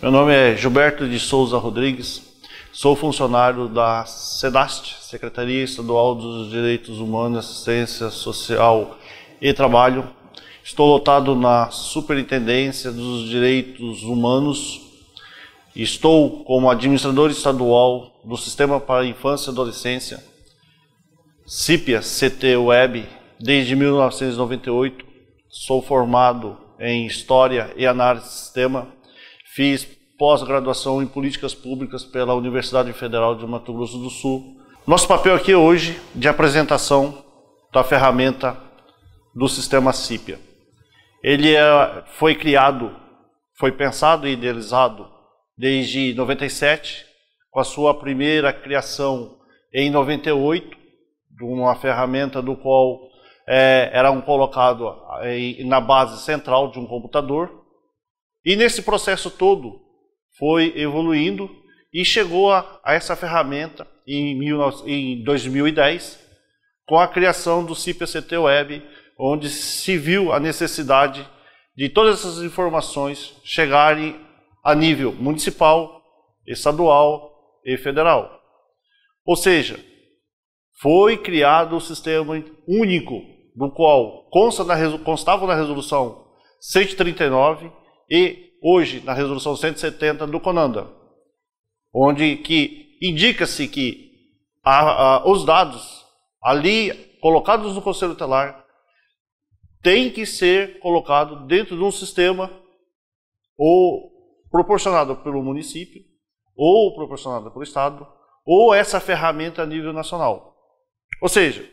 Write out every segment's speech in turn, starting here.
Meu nome é Gilberto de Souza Rodrigues, sou funcionário da SEDAST, Secretaria Estadual dos Direitos Humanos, Assistência Social e Trabalho. Estou lotado na Superintendência dos Direitos Humanos. Estou como administrador estadual do Sistema para Infância e Adolescência, CIPIA CT Web, desde 1998. Sou formado em História e Análise de Sistema Fiz pós-graduação em políticas públicas pela Universidade Federal de Mato Grosso do Sul. Nosso papel aqui hoje de apresentação da ferramenta do sistema CIPIA. Ele é, foi criado, foi pensado e idealizado desde 97, com a sua primeira criação em 98, de uma ferramenta do qual é, um colocado é, na base central de um computador e nesse processo todo foi evoluindo e chegou a, a essa ferramenta em, em 2010 com a criação do CIPCT Web, onde se viu a necessidade de todas essas informações chegarem a nível municipal, estadual e federal. Ou seja, foi criado o um sistema único, do qual consta na, constava na resolução 139 e hoje na resolução 170 do Conanda, onde que indica-se que a, a, os dados ali colocados no Conselho Telar têm que ser colocados dentro de um sistema ou proporcionado pelo município, ou proporcionado pelo Estado, ou essa ferramenta a nível nacional. Ou seja,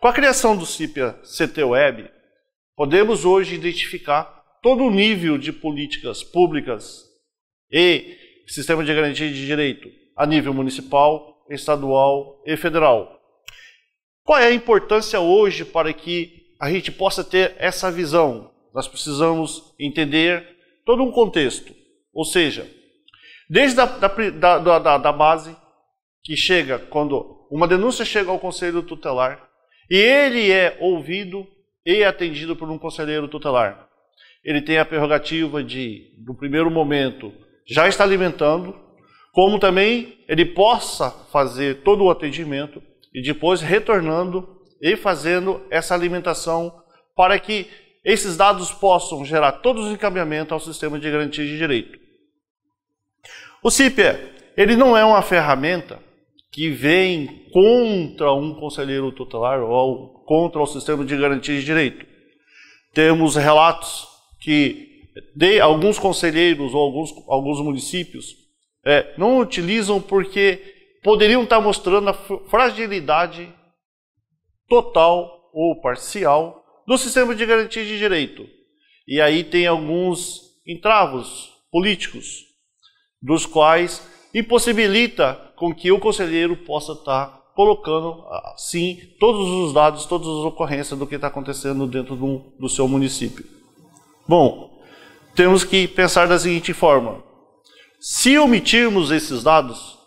com a criação do CIPIA CT Web, podemos hoje identificar todo nível de políticas públicas e sistema de garantia de direito a nível municipal, estadual e federal. Qual é a importância hoje para que a gente possa ter essa visão? Nós precisamos entender todo um contexto, ou seja, desde a, da, da, da, da base, que chega quando uma denúncia chega ao conselho tutelar e ele é ouvido e atendido por um conselheiro tutelar ele tem a prerrogativa de, no primeiro momento, já estar alimentando, como também ele possa fazer todo o atendimento e depois retornando e fazendo essa alimentação para que esses dados possam gerar todos os encaminhamentos ao sistema de garantia de direito. O CIPE, é, ele não é uma ferramenta que vem contra um conselheiro tutelar ou contra o sistema de garantia de direito. Temos relatos que de, alguns conselheiros ou alguns, alguns municípios é, não utilizam porque poderiam estar mostrando a fragilidade total ou parcial do sistema de garantia de direito. E aí tem alguns entravos políticos, dos quais impossibilita com que o conselheiro possa estar colocando, ah, sim, todos os dados, todas as ocorrências do que está acontecendo dentro do, do seu município. Bom, temos que pensar da seguinte forma: se omitirmos esses dados,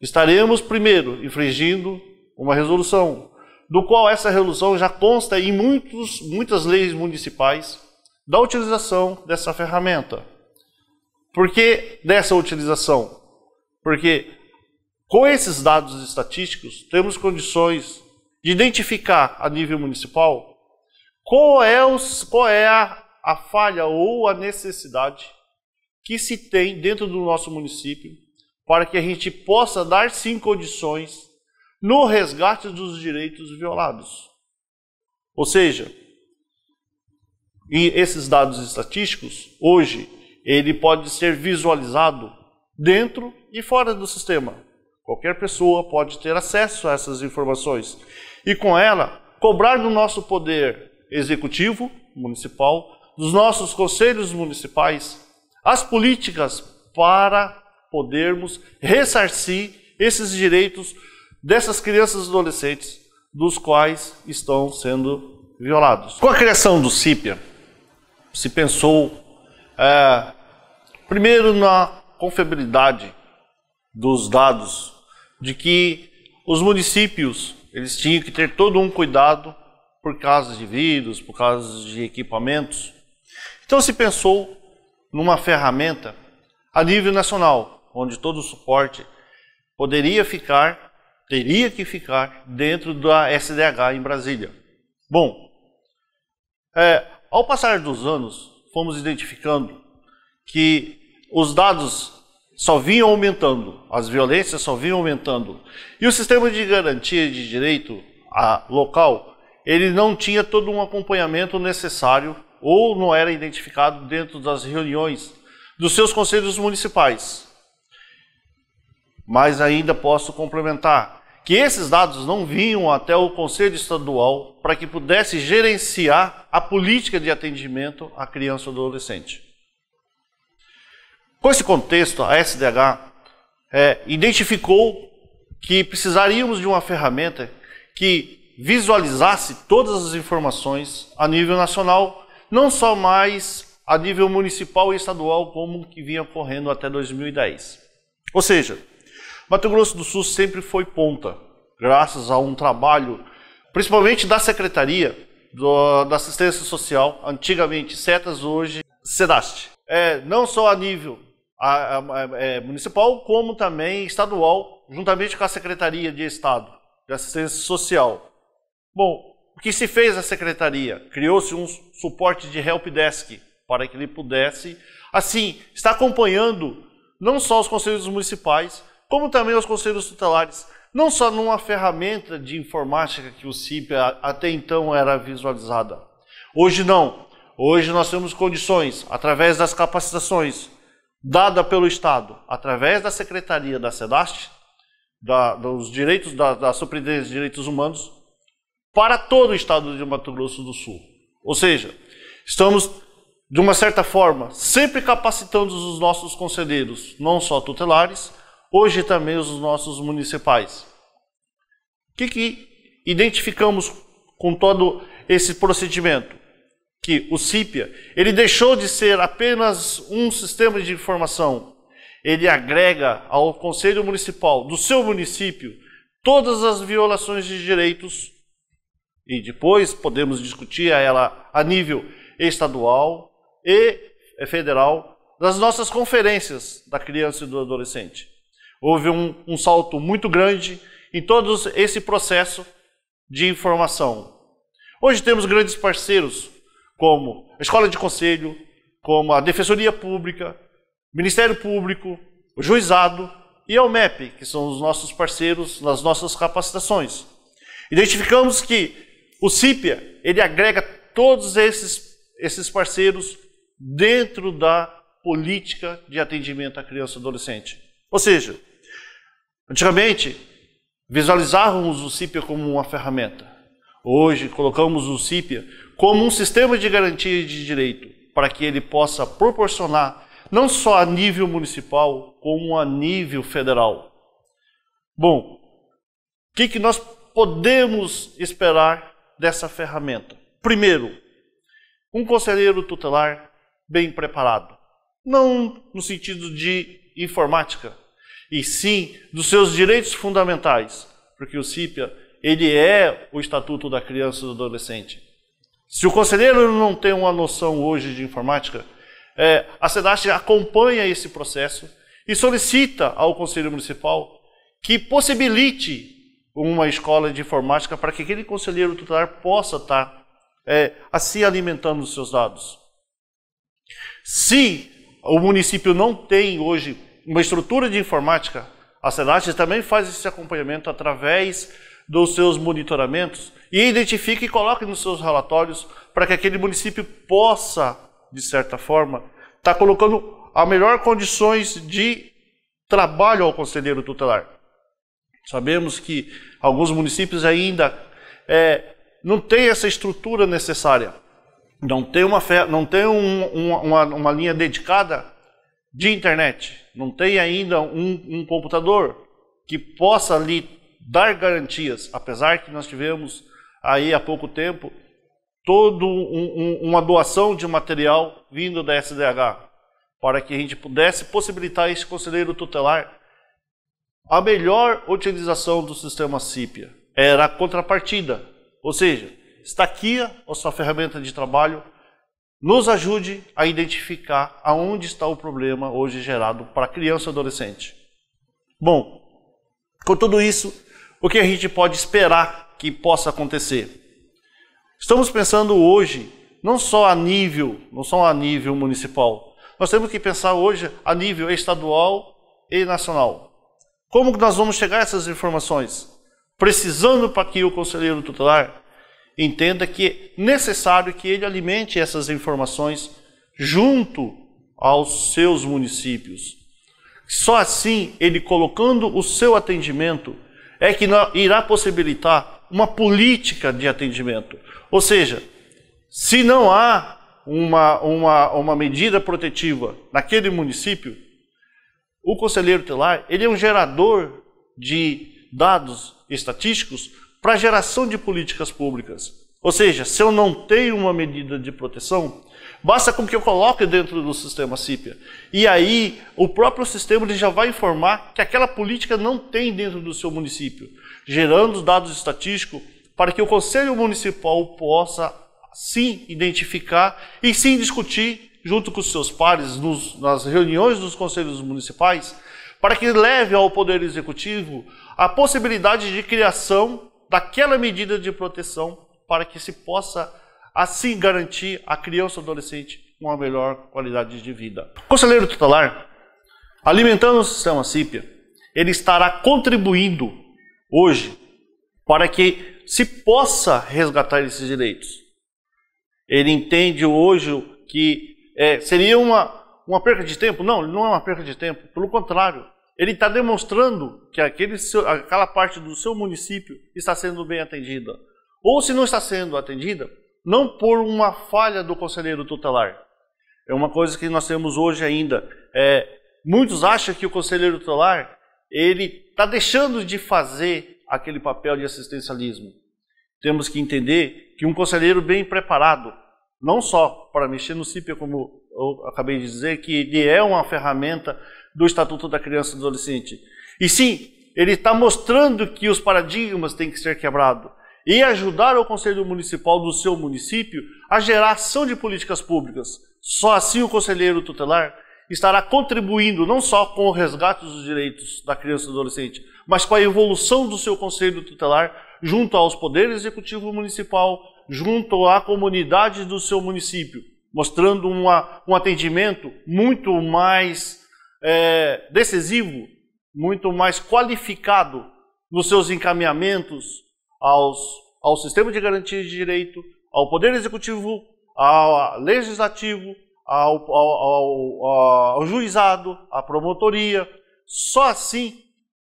estaremos, primeiro, infringindo uma resolução, do qual essa resolução já consta em muitos, muitas leis municipais da utilização dessa ferramenta. Por que dessa utilização? Porque com esses dados estatísticos, temos condições de identificar a nível municipal qual é, os, qual é a a falha ou a necessidade que se tem dentro do nosso município para que a gente possa dar sim condições no resgate dos direitos violados. Ou seja, e esses dados estatísticos, hoje, ele pode ser visualizado dentro e fora do sistema. Qualquer pessoa pode ter acesso a essas informações e, com ela, cobrar do nosso poder executivo, municipal, dos nossos conselhos municipais, as políticas para podermos ressarcir esses direitos dessas crianças e adolescentes dos quais estão sendo violados. Com a criação do CIPIA, se pensou é, primeiro na confiabilidade dos dados, de que os municípios eles tinham que ter todo um cuidado por causa de vírus, por causa de equipamentos, então se pensou numa ferramenta a nível nacional, onde todo o suporte poderia ficar, teria que ficar dentro da SDH em Brasília. Bom, é, ao passar dos anos, fomos identificando que os dados só vinham aumentando, as violências só vinham aumentando. E o sistema de garantia de direito local, ele não tinha todo um acompanhamento necessário ou não era identificado dentro das reuniões dos seus conselhos municipais. Mas ainda posso complementar que esses dados não vinham até o Conselho Estadual para que pudesse gerenciar a política de atendimento à criança ou adolescente. Com esse contexto, a SDH é, identificou que precisaríamos de uma ferramenta que visualizasse todas as informações a nível nacional não só mais a nível municipal e estadual, como que vinha correndo até 2010. Ou seja, Mato Grosso do Sul sempre foi ponta, graças a um trabalho, principalmente da Secretaria do, da Assistência Social, antigamente CETAS, hoje Sedaste. É, não só a nível a, a, a, é, municipal, como também estadual, juntamente com a Secretaria de Estado de Assistência Social. Bom, o que se fez a secretaria? Criou-se um suporte de help desk para que ele pudesse, assim, estar acompanhando não só os conselhos municipais, como também os conselhos tutelares, não só numa ferramenta de informática que o CIP até então era visualizada. Hoje não. Hoje nós temos condições, através das capacitações dada pelo Estado, através da Secretaria da SEDAST, da, dos direitos da, da Superintendência de Direitos Humanos, para todo o estado de Mato Grosso do Sul. Ou seja, estamos, de uma certa forma, sempre capacitando os nossos conselheiros, não só tutelares, hoje também os nossos municipais. O que, que identificamos com todo esse procedimento? Que o CIPIA, ele deixou de ser apenas um sistema de informação, ele agrega ao Conselho Municipal do seu município todas as violações de direitos e depois podemos discutir ela a nível estadual e federal das nossas conferências da criança e do adolescente. Houve um, um salto muito grande em todo esse processo de informação. Hoje temos grandes parceiros como a Escola de Conselho, como a Defensoria Pública, o Ministério Público, o Juizado e a UMEP, que são os nossos parceiros nas nossas capacitações. Identificamos que o CIPIA, ele agrega todos esses, esses parceiros dentro da política de atendimento à criança e adolescente. Ou seja, antigamente visualizávamos o CIPIA como uma ferramenta. Hoje colocamos o CIPIA como um sistema de garantia de direito para que ele possa proporcionar não só a nível municipal, como a nível federal. Bom, o que, que nós podemos esperar dessa ferramenta. Primeiro, um conselheiro tutelar bem preparado. Não no sentido de informática, e sim dos seus direitos fundamentais, porque o CIPIA, ele é o Estatuto da Criança e do Adolescente. Se o conselheiro não tem uma noção hoje de informática, é, a SEDAST acompanha esse processo e solicita ao Conselho Municipal que possibilite uma escola de informática para que aquele conselheiro tutelar possa estar tá, é, assim alimentando os seus dados. Se o município não tem hoje uma estrutura de informática, a SEDAT também faz esse acompanhamento através dos seus monitoramentos e identifica e coloca nos seus relatórios para que aquele município possa, de certa forma, estar tá colocando as melhores condições de trabalho ao conselheiro tutelar. Sabemos que alguns municípios ainda é, não têm essa estrutura necessária, não tem uma, não tem um, uma, uma, linha dedicada de internet, não tem ainda um, um computador que possa lhe dar garantias, apesar que nós tivemos aí há pouco tempo toda um, uma doação de material vindo da SDH, para que a gente pudesse possibilitar esse conselheiro tutelar a melhor utilização do sistema CIPIA era a contrapartida, ou seja, está aqui a sua ferramenta de trabalho, nos ajude a identificar aonde está o problema hoje gerado para criança e adolescente. Bom, com tudo isso, o que a gente pode esperar que possa acontecer? Estamos pensando hoje não só a nível, não só a nível municipal. Nós temos que pensar hoje a nível estadual e nacional. Como que nós vamos chegar a essas informações? Precisando para que o conselheiro tutelar entenda que é necessário que ele alimente essas informações junto aos seus municípios. Só assim, ele colocando o seu atendimento, é que irá possibilitar uma política de atendimento. Ou seja, se não há uma, uma, uma medida protetiva naquele município, o conselheiro tutelar, ele é um gerador de dados estatísticos para geração de políticas públicas. Ou seja, se eu não tenho uma medida de proteção, basta com que eu coloque dentro do sistema CIPIA. E aí, o próprio sistema ele já vai informar que aquela política não tem dentro do seu município, gerando dados estatísticos para que o Conselho Municipal possa sim identificar e sim discutir junto com os seus pares, nos, nas reuniões dos conselhos municipais, para que leve ao Poder Executivo a possibilidade de criação daquela medida de proteção para que se possa, assim, garantir a criança e adolescente uma melhor qualidade de vida. conselheiro tutelar, alimentando o sistema CIPIA, ele estará contribuindo hoje para que se possa resgatar esses direitos. Ele entende hoje que é, seria uma, uma perca de tempo. Não, não é uma perca de tempo. Pelo contrário, ele está demonstrando que aquele seu, aquela parte do seu município está sendo bem atendida. Ou se não está sendo atendida, não por uma falha do conselheiro tutelar. É uma coisa que nós temos hoje ainda. É, muitos acham que o conselheiro tutelar ele está deixando de fazer aquele papel de assistencialismo. Temos que entender que um conselheiro bem preparado, não só para mexer no CIPIA, como eu acabei de dizer, que ele é uma ferramenta do Estatuto da Criança e do Adolescente. E sim, ele está mostrando que os paradigmas têm que ser quebrados e ajudar o Conselho Municipal do seu município a geração de políticas públicas. Só assim o conselheiro tutelar estará contribuindo não só com o resgate dos direitos da criança e do adolescente, mas com a evolução do seu conselho tutelar junto aos poderes executivo municipal, junto à comunidade do seu município, mostrando uma, um atendimento muito mais é, decisivo, muito mais qualificado nos seus encaminhamentos aos, ao sistema de garantia de direito, ao Poder Executivo, ao Legislativo, ao, ao, ao, ao Juizado, à Promotoria. Só assim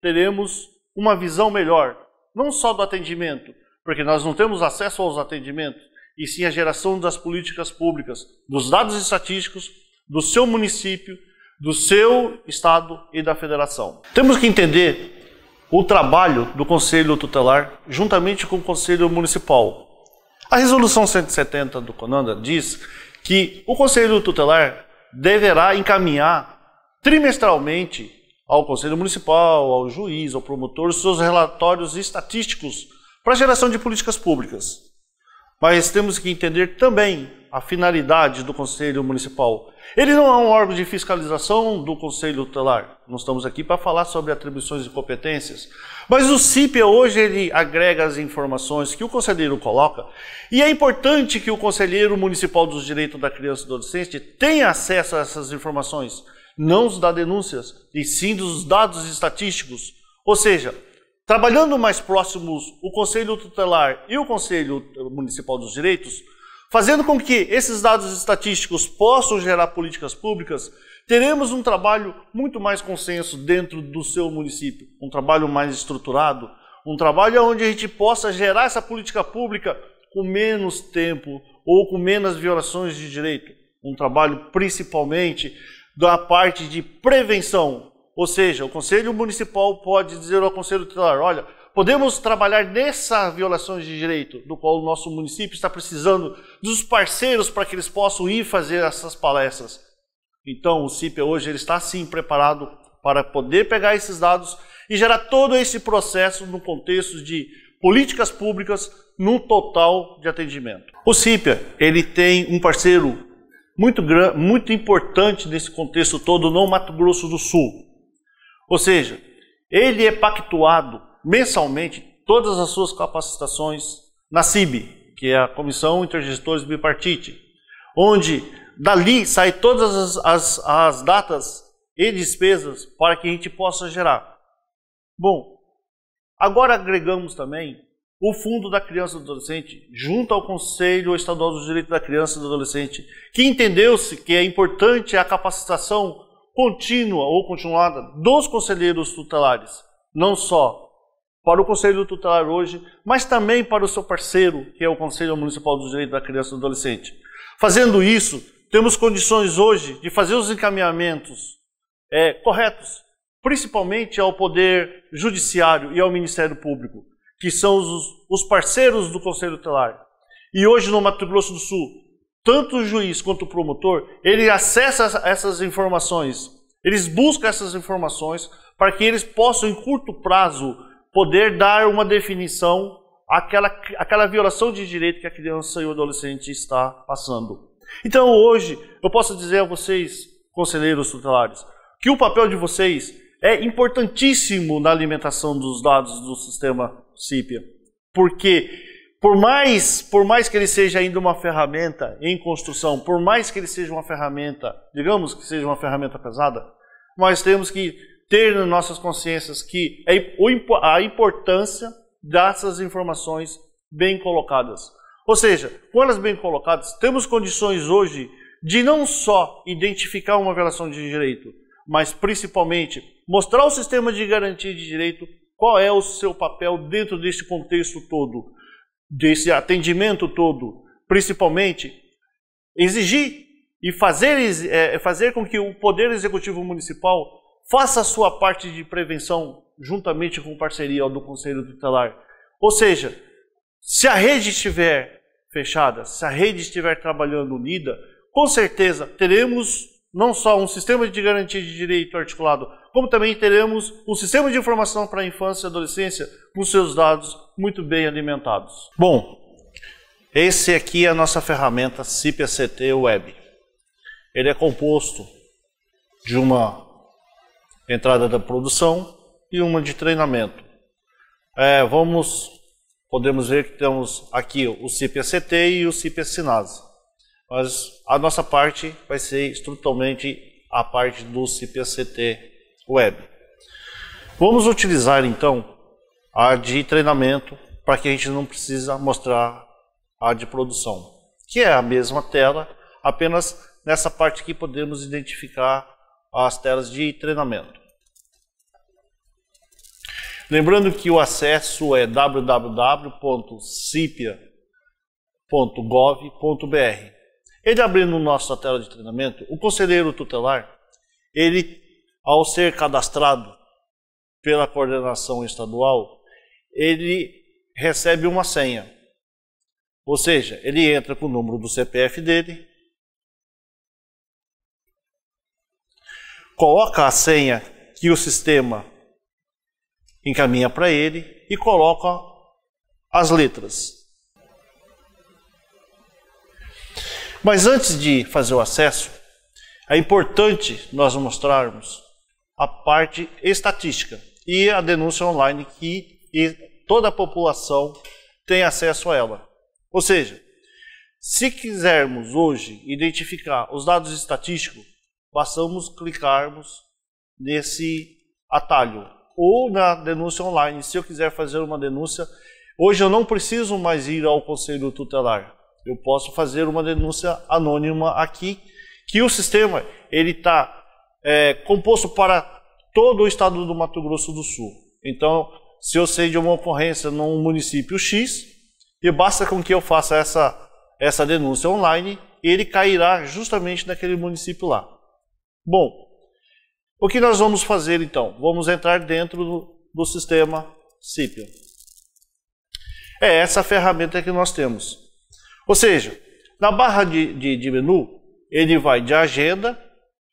teremos uma visão melhor, não só do atendimento, porque nós não temos acesso aos atendimentos, e sim a geração das políticas públicas, dos dados estatísticos, do seu município, do seu estado e da federação. Temos que entender o trabalho do Conselho Tutelar juntamente com o Conselho Municipal. A resolução 170 do Conanda diz que o Conselho Tutelar deverá encaminhar trimestralmente ao Conselho Municipal, ao juiz, ao promotor, seus relatórios estatísticos para a geração de políticas públicas. Mas temos que entender também a finalidade do Conselho Municipal. Ele não é um órgão de fiscalização do Conselho Tutelar. Nós estamos aqui para falar sobre atribuições e competências. Mas o CIPE hoje ele agrega as informações que o conselheiro coloca e é importante que o Conselheiro Municipal dos Direitos da Criança e do Adolescente tenha acesso a essas informações, não os das denúncias, e sim dos dados estatísticos. Ou seja, trabalhando mais próximos o Conselho Tutelar e o Conselho Municipal dos Direitos, fazendo com que esses dados estatísticos possam gerar políticas públicas, teremos um trabalho muito mais consenso dentro do seu município, um trabalho mais estruturado, um trabalho onde a gente possa gerar essa política pública com menos tempo ou com menos violações de direito. Um trabalho principalmente da parte de prevenção, ou seja, o Conselho Municipal pode dizer ao Conselho Tutelar: olha, podemos trabalhar nessas violações de direito, do qual o nosso município está precisando dos parceiros para que eles possam ir fazer essas palestras. Então, o CIPE hoje ele está sim preparado para poder pegar esses dados e gerar todo esse processo no contexto de políticas públicas no total de atendimento. O CIPIA, ele tem um parceiro muito, muito importante nesse contexto todo no Mato Grosso do Sul, ou seja, ele é pactuado mensalmente todas as suas capacitações na CIB, que é a Comissão Intergestores Bipartite, onde dali saem todas as, as, as datas e despesas para que a gente possa gerar. Bom, agora agregamos também o Fundo da Criança e do Adolescente junto ao Conselho Estadual dos Direitos da Criança e do Adolescente, que entendeu-se que é importante a capacitação contínua ou continuada dos conselheiros tutelares, não só para o conselho tutelar hoje, mas também para o seu parceiro, que é o Conselho Municipal do Direito da Criança e do Adolescente. Fazendo isso, temos condições hoje de fazer os encaminhamentos é, corretos, principalmente ao Poder Judiciário e ao Ministério Público, que são os, os parceiros do Conselho Tutelar. E hoje no Mato Grosso do Sul, tanto o juiz quanto o promotor, ele acessa essas informações, eles buscam essas informações para que eles possam, em curto prazo, poder dar uma definição àquela, àquela violação de direito que a criança e o adolescente está passando. Então, hoje, eu posso dizer a vocês, conselheiros tutelares, que o papel de vocês é importantíssimo na alimentação dos dados do sistema CIPIA, porque por mais, por mais que ele seja ainda uma ferramenta em construção, por mais que ele seja uma ferramenta, digamos que seja uma ferramenta pesada, nós temos que ter nas nossas consciências que é a importância dessas informações bem colocadas. Ou seja, com elas bem colocadas, temos condições hoje de não só identificar uma violação de direito, mas principalmente mostrar ao sistema de garantia de direito qual é o seu papel dentro deste contexto todo desse atendimento todo, principalmente, exigir e fazer, é, fazer com que o Poder Executivo Municipal faça a sua parte de prevenção juntamente com parceria do Conselho Tutelar. Ou seja, se a rede estiver fechada, se a rede estiver trabalhando unida, com certeza teremos não só um sistema de garantia de direito articulado, como também teremos um sistema de informação para a infância e adolescência com seus dados muito bem alimentados. Bom, esse aqui é a nossa ferramenta CIPACT Web. Ele é composto de uma entrada da produção e uma de treinamento. É, vamos, podemos ver que temos aqui o CIPACT e o CIPACNASE. Mas a nossa parte vai ser estruturalmente a parte do CPCT Web. Vamos utilizar então a de treinamento para que a gente não precisa mostrar a de produção, que é a mesma tela, apenas nessa parte aqui podemos identificar as telas de treinamento. Lembrando que o acesso é www.cipia.gov.br. Ele abrindo nossa tela de treinamento, o conselheiro tutelar, ele, ao ser cadastrado pela coordenação estadual, ele recebe uma senha. Ou seja, ele entra com o número do CPF dele, coloca a senha que o sistema encaminha para ele e coloca as letras. Mas antes de fazer o acesso, é importante nós mostrarmos a parte estatística e a denúncia online que toda a população tem acesso a ela. Ou seja, se quisermos hoje identificar os dados estatísticos, bastamos clicarmos nesse atalho ou na denúncia online. Se eu quiser fazer uma denúncia, hoje eu não preciso mais ir ao conselho tutelar. Eu posso fazer uma denúncia anônima aqui, que o sistema ele está é, composto para todo o estado do Mato Grosso do Sul. Então, se eu sei de uma ocorrência num município X, e basta com que eu faça essa, essa denúncia online, ele cairá justamente naquele município lá. Bom, o que nós vamos fazer então? Vamos entrar dentro do, do sistema CIPIA. É essa ferramenta que nós temos. Ou seja, na barra de, de, de menu, ele vai de agenda,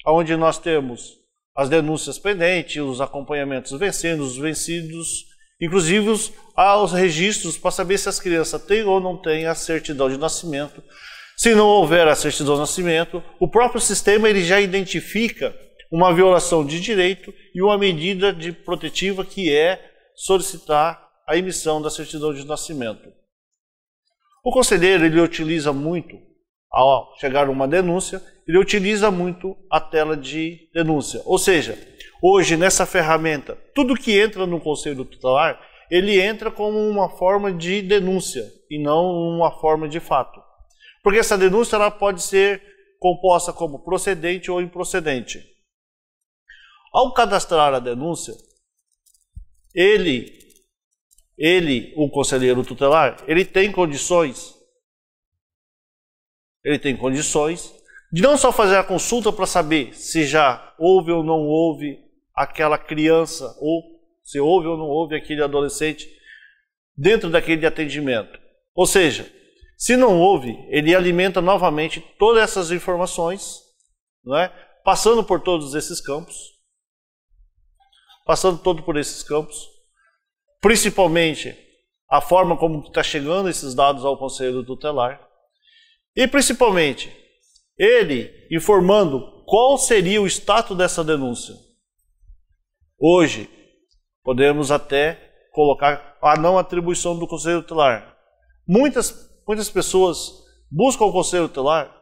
onde nós temos as denúncias pendentes, os acompanhamentos vencendo, os vencidos, inclusive aos ah, registros para saber se as crianças têm ou não têm a certidão de nascimento. Se não houver a certidão de nascimento, o próprio sistema ele já identifica uma violação de direito e uma medida de protetiva que é solicitar a emissão da certidão de nascimento. O conselheiro ele utiliza muito, ao chegar uma denúncia, ele utiliza muito a tela de denúncia. Ou seja, hoje nessa ferramenta, tudo que entra no conselho tutelar, ele entra como uma forma de denúncia e não uma forma de fato. Porque essa denúncia ela pode ser composta como procedente ou improcedente. Ao cadastrar a denúncia, ele ele, o conselheiro tutelar, ele tem condições, ele tem condições de não só fazer a consulta para saber se já houve ou não houve aquela criança, ou se houve ou não houve aquele adolescente dentro daquele atendimento. Ou seja, se não houve, ele alimenta novamente todas essas informações, não é? passando por todos esses campos, passando todo por esses campos, principalmente a forma como está chegando esses dados ao Conselho Tutelar, e principalmente ele informando qual seria o status dessa denúncia. Hoje, podemos até colocar a não atribuição do Conselho Tutelar. Muitas, muitas pessoas buscam o Conselho Tutelar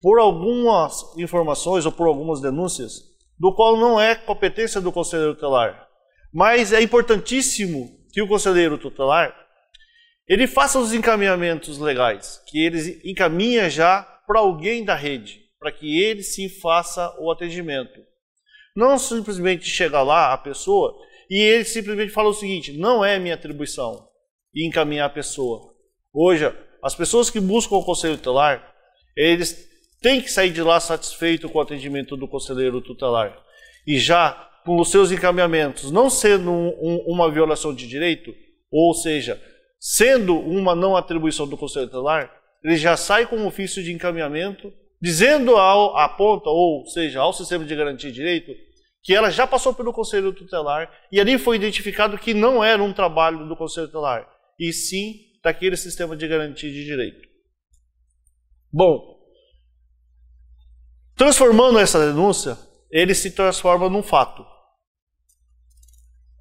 por algumas informações ou por algumas denúncias, do qual não é competência do Conselho Tutelar. Mas é importantíssimo que o conselheiro tutelar ele faça os encaminhamentos legais, que ele encaminha já para alguém da rede, para que ele se faça o atendimento. Não simplesmente chega lá a pessoa e ele simplesmente fala o seguinte: não é minha atribuição e encaminhar a pessoa. Hoje, as pessoas que buscam o conselho tutelar, eles têm que sair de lá satisfeitos com o atendimento do conselheiro tutelar. E já com os seus encaminhamentos não sendo um, um, uma violação de direito, ou seja, sendo uma não atribuição do Conselho Tutelar, ele já sai com um ofício de encaminhamento dizendo ao, à ponta, ou seja, ao sistema de garantia de direito, que ela já passou pelo Conselho Tutelar e ali foi identificado que não era um trabalho do Conselho Tutelar, e sim daquele sistema de garantia de direito. Bom, transformando essa denúncia ele se transforma num fato.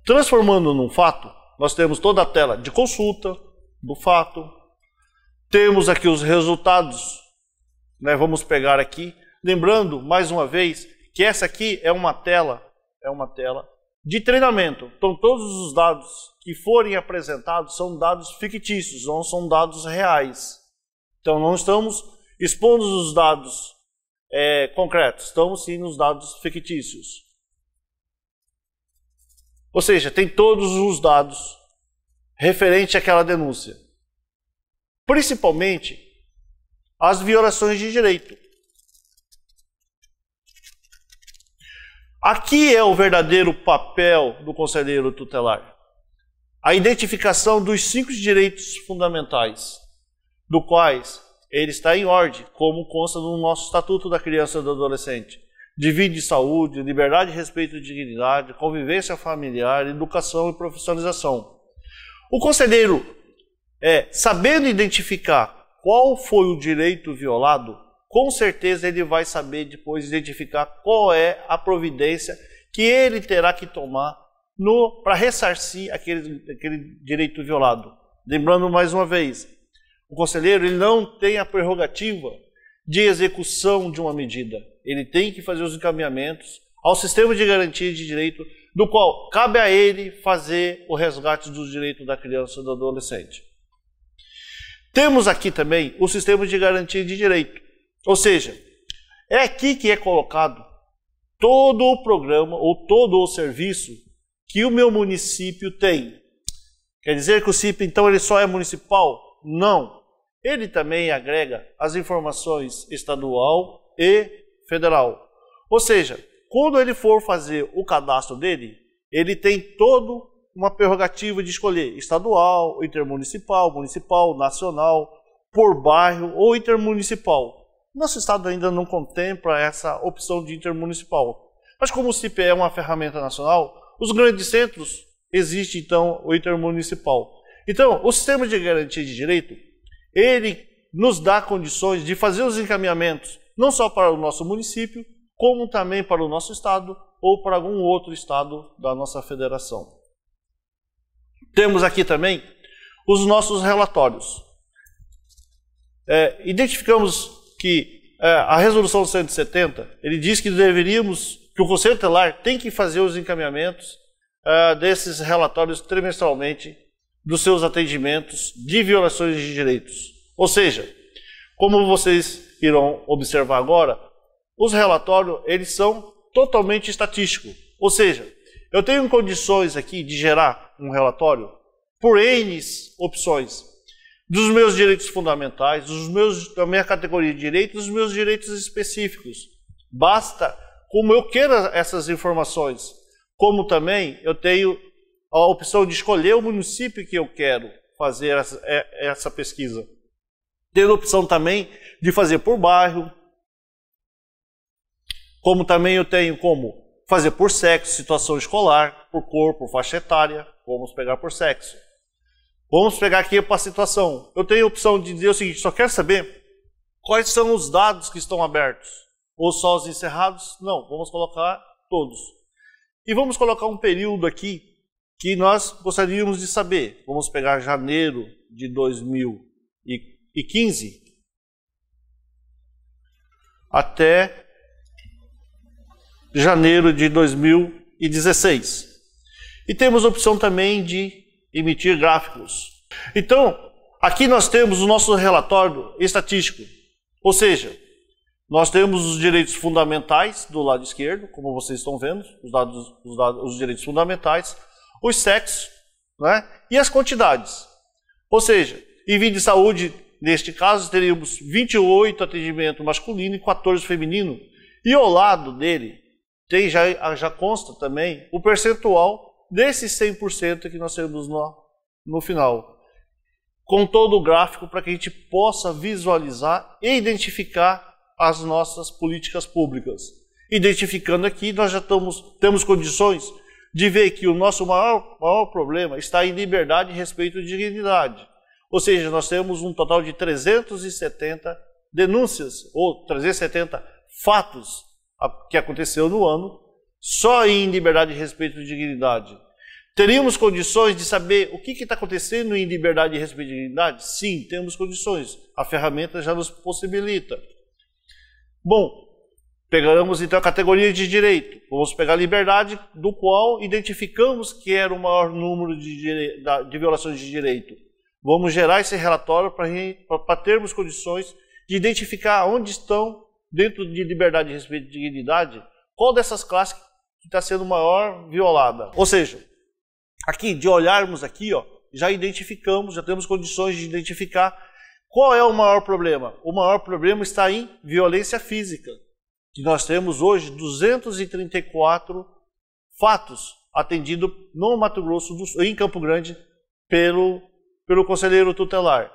Transformando num fato, nós temos toda a tela de consulta do fato, temos aqui os resultados, né? vamos pegar aqui, lembrando mais uma vez que essa aqui é uma tela, é uma tela de treinamento. Então todos os dados que forem apresentados são dados fictícios, não são dados reais. Então não estamos expondo os dados é, concretos, estão sim nos dados fictícios. Ou seja, tem todos os dados referente àquela denúncia. Principalmente as violações de direito. Aqui é o verdadeiro papel do conselheiro tutelar. A identificação dos cinco direitos fundamentais, do quais ele está em ordem, como consta no nosso Estatuto da Criança e do Adolescente. Divide saúde, liberdade, respeito e dignidade, convivência familiar, educação e profissionalização. O conselheiro, é, sabendo identificar qual foi o direito violado, com certeza ele vai saber depois identificar qual é a providência que ele terá que tomar para ressarcir aquele, aquele direito violado. Lembrando mais uma vez, o conselheiro ele não tem a prerrogativa de execução de uma medida. Ele tem que fazer os encaminhamentos ao sistema de garantia de direito, do qual cabe a ele fazer o resgate dos direitos da criança e do adolescente. Temos aqui também o sistema de garantia de direito. Ou seja, é aqui que é colocado todo o programa ou todo o serviço que o meu município tem. Quer dizer que o CIP então ele só é municipal? Não. Ele também agrega as informações estadual e federal. Ou seja, quando ele for fazer o cadastro dele, ele tem todo uma prerrogativa de escolher estadual, intermunicipal, municipal, nacional, por bairro ou intermunicipal. Nosso estado ainda não contempla essa opção de intermunicipal. Mas como o CIPE é uma ferramenta nacional, os grandes centros existe então o intermunicipal. Então, o sistema de garantia de direito ele nos dá condições de fazer os encaminhamentos, não só para o nosso município, como também para o nosso estado ou para algum outro estado da nossa federação. Temos aqui também os nossos relatórios. É, identificamos que é, a resolução 170 ele diz que deveríamos que o conselho telar tem que fazer os encaminhamentos é, desses relatórios trimestralmente dos seus atendimentos de violações de direitos. Ou seja, como vocês irão observar agora, os relatórios eles são totalmente estatísticos. Ou seja, eu tenho condições aqui de gerar um relatório por N opções dos meus direitos fundamentais, dos meus, da minha categoria de direitos, dos meus direitos específicos. Basta como eu queira essas informações, como também eu tenho a opção de escolher o município que eu quero fazer essa, é, pesquisa. Ter a opção também de fazer por bairro, como também eu tenho como fazer por sexo, situação escolar, por cor, por faixa etária. Vamos pegar por sexo. Vamos pegar aqui para a situação. Eu tenho a opção de dizer o seguinte: só quero saber quais são os dados que estão abertos. Ou só os encerrados? Não, vamos colocar todos. E vamos colocar um período aqui que nós gostaríamos de saber. Vamos pegar janeiro de 2015 até janeiro de 2016. E temos a opção também de emitir gráficos. Então, aqui nós temos o nosso relatório estatístico, ou seja, nós temos os direitos fundamentais do lado esquerdo, como vocês estão vendo, os, dados, os, dados, os direitos fundamentais, os sexos né, e as quantidades. Ou seja, em vinho de saúde, neste caso, teríamos 28 atendimento masculino e 14 feminino. E ao lado dele, tem, já, já consta também o percentual desses 100% que nós temos no, no final. Com todo o gráfico para que a gente possa visualizar e identificar as nossas políticas públicas. Identificando aqui, nós já estamos, temos condições de ver que o nosso maior, maior problema está em liberdade e respeito de dignidade. Ou seja, nós temos um total de 370 denúncias, ou 370 fatos que aconteceu no ano, só em liberdade e respeito de dignidade. Teríamos condições de saber o que está acontecendo em liberdade e respeito de dignidade? Sim, temos condições. A ferramenta já nos possibilita. Bom, Pegamos então a categoria de direito. Vamos pegar a liberdade, do qual identificamos que era o maior número de, de violações de direito. Vamos gerar esse relatório para termos condições de identificar onde estão, dentro de liberdade, de respeito e dignidade, qual dessas classes que está sendo maior violada. Ou seja, aqui, de olharmos aqui, ó, já identificamos, já temos condições de identificar qual é o maior problema. O maior problema está em violência física que nós temos hoje 234 fatos atendidos no Mato Grosso do Sul, em Campo Grande, pelo, pelo conselheiro tutelar.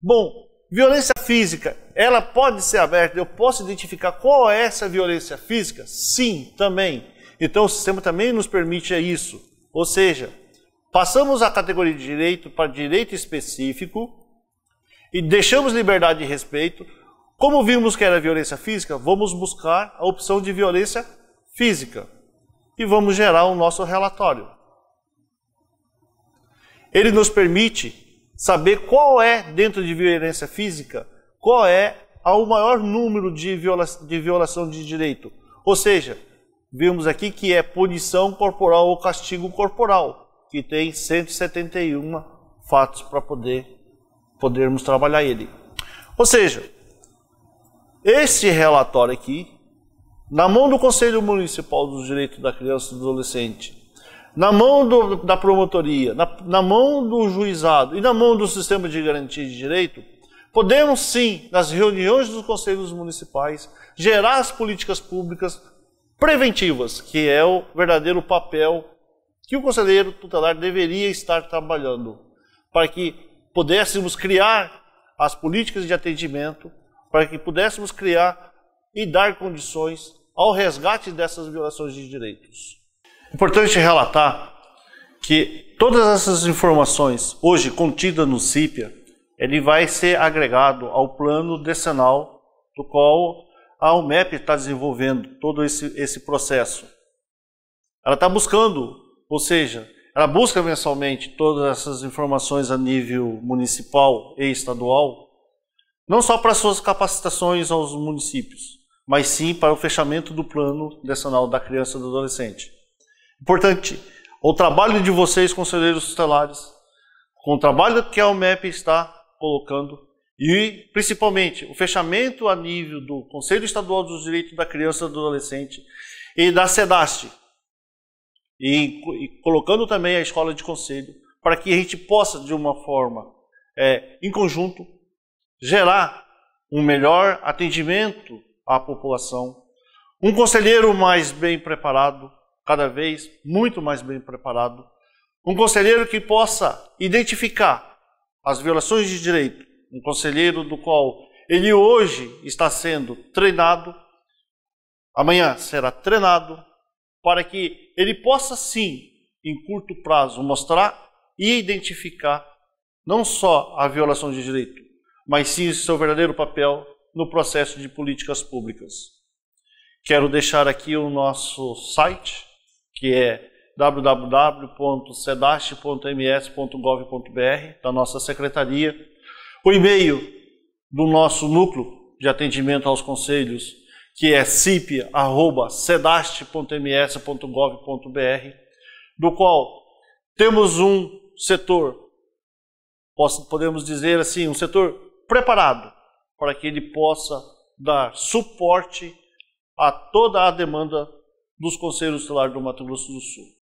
Bom, violência física, ela pode ser aberta, eu posso identificar qual é essa violência física? Sim, também. Então o sistema também nos permite isso. Ou seja, passamos a categoria de direito para direito específico e deixamos liberdade e respeito, como vimos que era violência física, vamos buscar a opção de violência física e vamos gerar o nosso relatório. Ele nos permite saber qual é, dentro de violência física, qual é o maior número de, viola de violação de direito. Ou seja, vimos aqui que é punição corporal ou castigo corporal, que tem 171 fatos para poder podermos trabalhar ele. Ou seja, esse relatório aqui, na mão do Conselho Municipal dos Direitos da Criança e do Adolescente, na mão do, da promotoria, na, na mão do juizado e na mão do sistema de garantia de direito, podemos sim, nas reuniões dos conselhos municipais, gerar as políticas públicas preventivas, que é o verdadeiro papel que o conselheiro tutelar deveria estar trabalhando, para que pudéssemos criar as políticas de atendimento para que pudéssemos criar e dar condições ao resgate dessas violações de direitos. Importante relatar que todas essas informações hoje contidas no CIPIA, ele vai ser agregado ao plano decenal do qual a UMEP está desenvolvendo todo esse, esse processo. Ela está buscando, ou seja, ela busca mensalmente todas essas informações a nível municipal e estadual não só para suas capacitações aos municípios, mas sim para o fechamento do Plano Nacional da Criança e do Adolescente. Importante, o trabalho de vocês, conselheiros tutelares, com o trabalho que a UMEP está colocando e, principalmente, o fechamento a nível do Conselho Estadual dos Direitos da Criança e do Adolescente e da SEDAST, e, e, colocando também a escola de conselho, para que a gente possa, de uma forma, é, em conjunto, gerar um melhor atendimento à população, um conselheiro mais bem preparado, cada vez muito mais bem preparado, um conselheiro que possa identificar as violações de direito, um conselheiro do qual ele hoje está sendo treinado, amanhã será treinado, para que ele possa sim, em curto prazo, mostrar e identificar não só a violação de direito, mas sim o seu verdadeiro papel no processo de políticas públicas. Quero deixar aqui o nosso site, que é www.sedaste.ms.gov.br, da nossa secretaria, o e-mail do nosso núcleo de atendimento aos conselhos, que é cip.sedaste.ms.gov.br, do qual temos um setor, podemos dizer assim, um setor preparado para que ele possa dar suporte a toda a demanda dos conselhos estelares do Mato Grosso do Sul.